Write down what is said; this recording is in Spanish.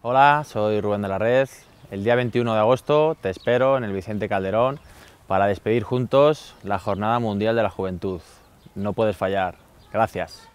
Hola, soy Rubén de la Red. El día 21 de agosto te espero en el Vicente Calderón para despedir juntos la Jornada Mundial de la Juventud. No puedes fallar. Gracias.